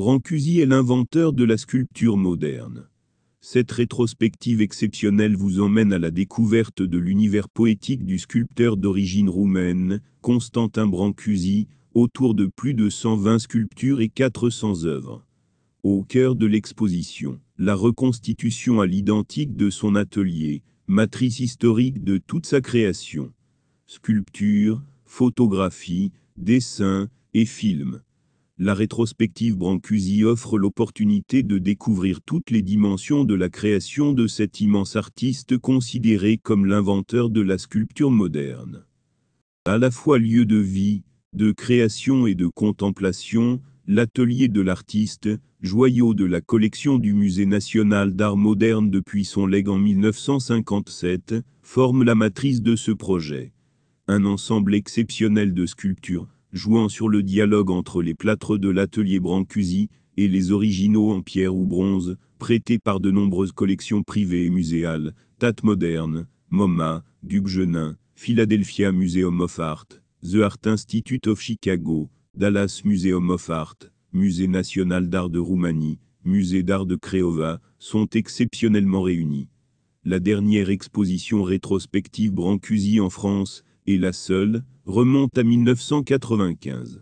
Brancusi est l'inventeur de la sculpture moderne. Cette rétrospective exceptionnelle vous emmène à la découverte de l'univers poétique du sculpteur d'origine roumaine, Constantin Brancusi, autour de plus de 120 sculptures et 400 œuvres. Au cœur de l'exposition, la reconstitution à l'identique de son atelier, matrice historique de toute sa création. Sculpture, photographies, dessins et films. La rétrospective Brancusi offre l'opportunité de découvrir toutes les dimensions de la création de cet immense artiste considéré comme l'inventeur de la sculpture moderne. À la fois lieu de vie, de création et de contemplation, l'atelier de l'artiste, joyau de la collection du Musée national d'art moderne depuis son legs en 1957, forme la matrice de ce projet. Un ensemble exceptionnel de sculptures, jouant sur le dialogue entre les plâtres de l'atelier Brancusi et les originaux en pierre ou bronze, prêtés par de nombreuses collections privées et muséales, Tate Moderne, MoMA, Duc Genin, Philadelphia Museum of Art, The Art Institute of Chicago, Dallas Museum of Art, Musée National d'Art de Roumanie, Musée d'Art de Créova, sont exceptionnellement réunis. La dernière exposition rétrospective Brancusi en France, et la seule, remonte à 1995.